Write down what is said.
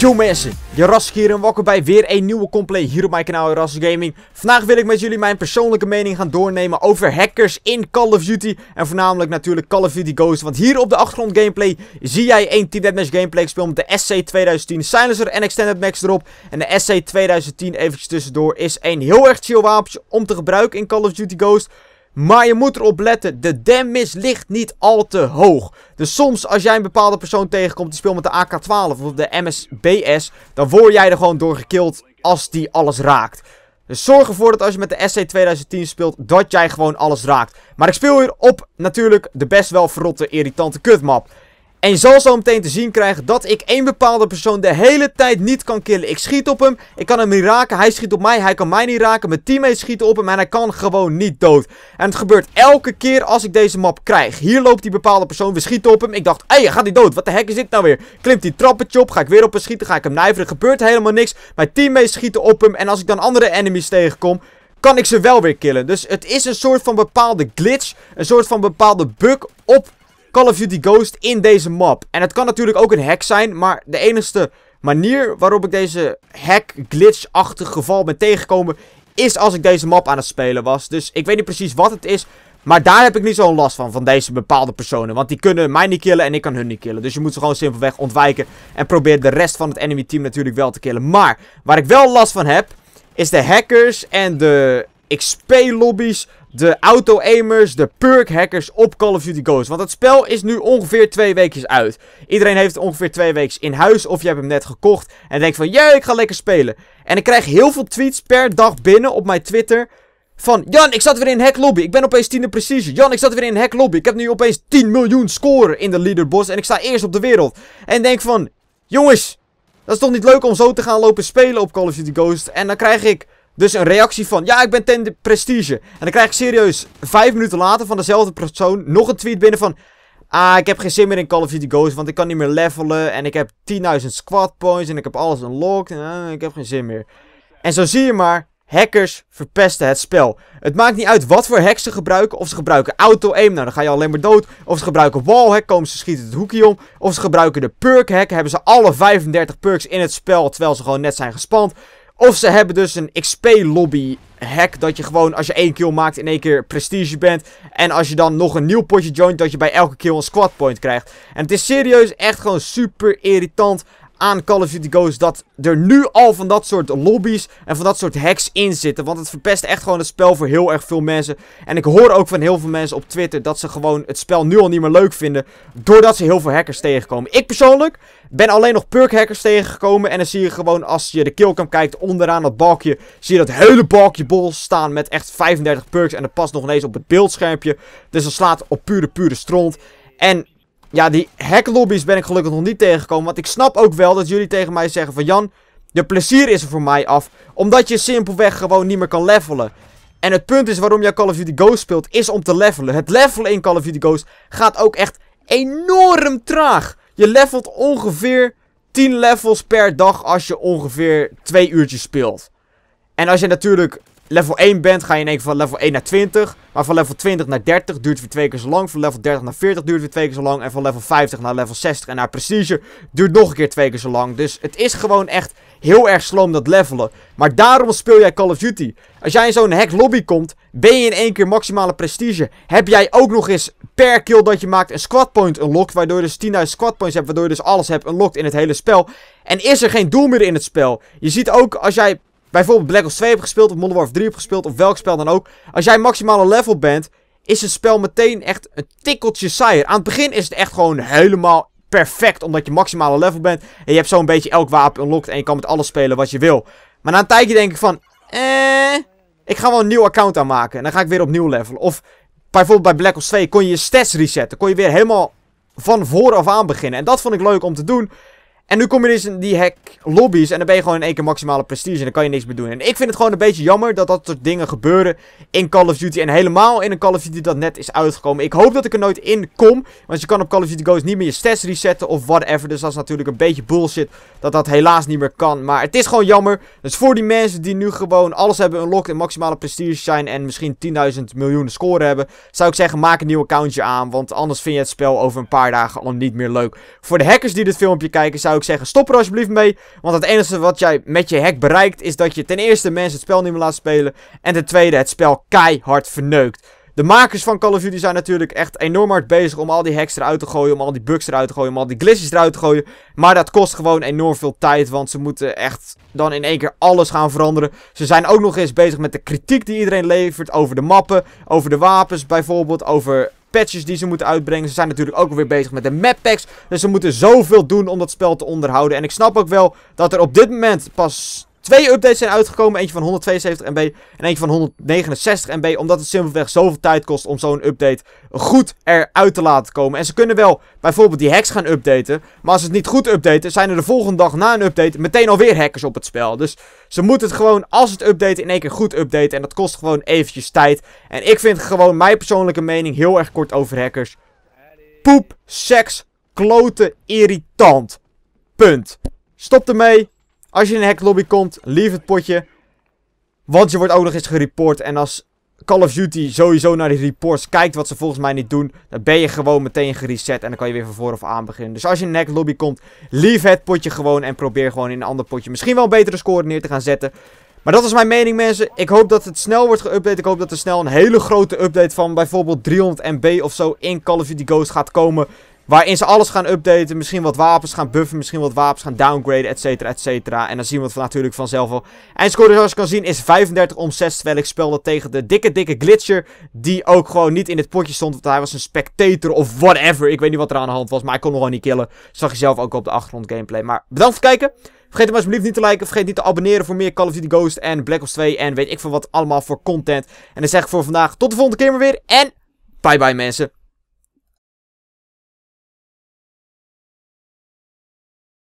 Yo mensen, je hier en welkom bij weer een nieuwe compleet hier op mijn kanaal Rassik Gaming. Vandaag wil ik met jullie mijn persoonlijke mening gaan doornemen over hackers in Call of Duty. En voornamelijk natuurlijk Call of Duty Ghost, want hier op de achtergrond gameplay zie jij één Team Deathmatch gameplay. Ik speel met de SC 2010 Silencer en Extended Max erop. En de SC 2010 eventjes tussendoor is een heel erg chill wapentje om te gebruiken in Call of Duty Ghost. Maar je moet erop letten, de damage ligt niet al te hoog. Dus soms als jij een bepaalde persoon tegenkomt die speelt met de AK-12 of de MSBS, dan word jij er gewoon door gekild als die alles raakt. Dus zorg ervoor dat als je met de SC 2010 speelt, dat jij gewoon alles raakt. Maar ik speel hier op natuurlijk de best wel verrotte, irritante kutmap. En je zal zo meteen te zien krijgen dat ik één bepaalde persoon de hele tijd niet kan killen. Ik schiet op hem, ik kan hem niet raken, hij schiet op mij, hij kan mij niet raken. Mijn teammates schieten op hem en hij kan gewoon niet dood. En het gebeurt elke keer als ik deze map krijg. Hier loopt die bepaalde persoon, we schieten op hem. Ik dacht, hé, hey, gaat hij dood? Wat de hek is dit nou weer? Klimt die trappetje op, ga ik weer op hem schieten, ga ik hem nijveren. Er gebeurt helemaal niks. Mijn teammates schieten op hem en als ik dan andere enemies tegenkom kan ik ze wel weer killen. Dus het is een soort van bepaalde glitch. Een soort van bepaalde bug op Call of Duty Ghost in deze map. En het kan natuurlijk ook een hack zijn, maar de enige manier waarop ik deze hack glitch-achtig geval ben tegengekomen... is als ik deze map aan het spelen was. Dus ik weet niet precies wat het is, maar daar heb ik niet zo'n last van, van deze bepaalde personen. Want die kunnen mij niet killen en ik kan hun niet killen. Dus je moet ze gewoon simpelweg ontwijken. En probeer de rest van het enemy team natuurlijk wel te killen. Maar, waar ik wel last van heb, is de hackers en de xp lobby's de auto-aimers, de perk-hackers op Call of Duty Ghosts. Want het spel is nu ongeveer twee weken uit. Iedereen heeft ongeveer twee weken in huis of je hebt hem net gekocht en denkt van, jee, ik ga lekker spelen. En ik krijg heel veel tweets per dag binnen op mijn Twitter van, Jan, ik zat weer in hack lobby, ik ben opeens tiende precisie. Jan, ik zat weer in hack lobby, ik heb nu opeens 10 miljoen scoren in de leaderboss en ik sta eerst op de wereld. En denk van, jongens, dat is toch niet leuk om zo te gaan lopen spelen op Call of Duty Ghost. En dan krijg ik dus een reactie van, ja ik ben ten de prestige. En dan krijg ik serieus vijf minuten later van dezelfde persoon nog een tweet binnen van... Ah, ik heb geen zin meer in Call of Duty Ghosts, want ik kan niet meer levelen. En ik heb 10.000 squad points en ik heb alles unlocked. En eh, ik heb geen zin meer. En zo zie je maar, hackers verpesten het spel. Het maakt niet uit wat voor hacks ze gebruiken. Of ze gebruiken auto-aim, nou dan ga je alleen maar dood. Of ze gebruiken hack komen ze schieten het hoekje om. Of ze gebruiken de perk hack, hebben ze alle 35 perks in het spel terwijl ze gewoon net zijn gespand. Of ze hebben dus een XP-lobby hack. Dat je gewoon als je één kill maakt in één keer prestige bent. En als je dan nog een nieuw potje joint dat je bij elke kill een squad point krijgt. En het is serieus echt gewoon super irritant aan Call of Duty Ghosts dat er nu al van dat soort lobby's en van dat soort hacks in zitten. Want het verpest echt gewoon het spel voor heel erg veel mensen. En ik hoor ook van heel veel mensen op Twitter dat ze gewoon het spel nu al niet meer leuk vinden. Doordat ze heel veel hackers tegenkomen. Ik persoonlijk ben alleen nog perk hackers tegengekomen. En dan zie je gewoon als je de killcam kijkt onderaan dat balkje. Zie je dat hele balkje bol staan met echt 35 perks. En dat past nog ineens op het beeldschermpje. Dus dat slaat op pure pure stront. En ja, die hacklobby's ben ik gelukkig nog niet tegengekomen. Want ik snap ook wel dat jullie tegen mij zeggen van... Jan, de plezier is er voor mij af. Omdat je simpelweg gewoon niet meer kan levelen. En het punt is waarom jij Call of Duty Ghost speelt, is om te levelen. Het levelen in Call of Duty Ghost gaat ook echt enorm traag. Je levelt ongeveer 10 levels per dag als je ongeveer 2 uurtjes speelt. En als je natuurlijk level 1 bent, ga je in één keer van level 1 naar 20. Maar van level 20 naar 30 duurt weer twee keer zo lang. Van level 30 naar 40 duurt weer twee keer zo lang. En van level 50 naar level 60 en naar prestige duurt nog een keer twee keer zo lang. Dus het is gewoon echt heel erg sloom dat levelen. Maar daarom speel jij Call of Duty. Als jij in zo'n hack lobby komt, ben je in één keer maximale prestige. Heb jij ook nog eens per kill dat je maakt een squad point unlocked. Waardoor je dus 10.000 squad points hebt. Waardoor je dus alles hebt unlocked in het hele spel. En is er geen doel meer in het spel. Je ziet ook als jij bijvoorbeeld Black Ops 2 hebt gespeeld of Modern Warfare 3 hebt gespeeld of welk spel dan ook. Als jij maximale level bent, is het spel meteen echt een tikkeltje saaier. Aan het begin is het echt gewoon helemaal perfect, omdat je maximale level bent. En je hebt zo'n beetje elk wapen unlocked en je kan met alles spelen wat je wil. Maar na een tijdje denk ik van, eh, ik ga wel een nieuw account aanmaken. En dan ga ik weer opnieuw levelen. Of bijvoorbeeld bij Black Ops 2 kon je je stats resetten. Kon je weer helemaal van vooraf aan beginnen. En dat vond ik leuk om te doen. En nu kom je dus in die hack lobby's en dan ben je gewoon in één keer maximale prestige en dan kan je niks meer doen. En ik vind het gewoon een beetje jammer dat dat soort dingen gebeuren in Call of Duty. En helemaal in een Call of Duty dat net is uitgekomen. Ik hoop dat ik er nooit in kom, want je kan op Call of Duty Ghost niet meer je stats resetten of whatever. Dus dat is natuurlijk een beetje bullshit dat dat helaas niet meer kan. Maar het is gewoon jammer. Dus voor die mensen die nu gewoon alles hebben unlocked en maximale prestige zijn en misschien 10.000 miljoen score hebben. Zou ik zeggen maak een nieuw accountje aan, want anders vind je het spel over een paar dagen al niet meer leuk. Voor de hackers die dit filmpje kijken zou ik ik zeggen, stop er alsjeblieft mee. Want het enige wat jij met je hack bereikt is dat je ten eerste mensen het spel niet meer laat spelen. En ten tweede het spel keihard verneukt. De makers van Call of Duty zijn natuurlijk echt enorm hard bezig om al die hacks eruit te gooien, om al die bugs eruit te gooien, om al die glitches eruit te gooien. Maar dat kost gewoon enorm veel tijd, want ze moeten echt dan in één keer alles gaan veranderen. Ze zijn ook nog eens bezig met de kritiek die iedereen levert over de mappen, over de wapens bijvoorbeeld, over patches die ze moeten uitbrengen. Ze zijn natuurlijk ook weer bezig met de map packs. Dus ze moeten zoveel doen om dat spel te onderhouden. En ik snap ook wel dat er op dit moment pas twee updates zijn uitgekomen. Eentje van 172 MB en eentje van 169 MB. Omdat het simpelweg zoveel tijd kost om zo'n update goed eruit te laten komen. En ze kunnen wel bijvoorbeeld die hacks gaan updaten. Maar als ze het niet goed updaten, zijn er de volgende dag na een update meteen alweer hackers op het spel. Dus ze moeten het gewoon, als het update, in één keer goed updaten. En dat kost gewoon eventjes tijd. En ik vind gewoon mijn persoonlijke mening heel erg kort over hackers. Poep, seks, kloten, irritant. Punt. Stop ermee. Als je in een hacklobby komt, leave het potje. Want je wordt ook nog eens gereport. En als Call of Duty sowieso naar die reports kijkt, wat ze volgens mij niet doen, dan ben je gewoon meteen gereset en dan kan je weer van voor of aan beginnen. Dus als je in een hacklobby komt, leave het potje gewoon en probeer gewoon in een ander potje misschien wel een betere score neer te gaan zetten. Maar dat is mijn mening mensen. Ik hoop dat het snel wordt geüpdate. Ik hoop dat er snel een hele grote update van bijvoorbeeld 300 MB of zo in Call of Duty Ghost gaat komen. Waarin ze alles gaan updaten. Misschien wat wapens gaan buffen. Misschien wat wapens gaan downgraden. Etcetera, etcetera. En dan zien we het natuurlijk vanzelf wel. Eindscore zoals je kan zien is 35 om 6. Terwijl ik speelde tegen de dikke, dikke glitcher. Die ook gewoon niet in het potje stond. Want hij was een spectator of whatever. Ik weet niet wat er aan de hand was. Maar ik kon hem gewoon niet killen. Zag je zelf ook op de achtergrond gameplay. Maar bedankt voor het kijken. Vergeet hem alsjeblieft niet te liken. Vergeet niet te abonneren voor meer Call of Duty Ghost en Black Ops 2. En weet ik veel wat allemaal voor content. En dan zeg ik voor vandaag tot de volgende keer maar weer. En bye bye mensen.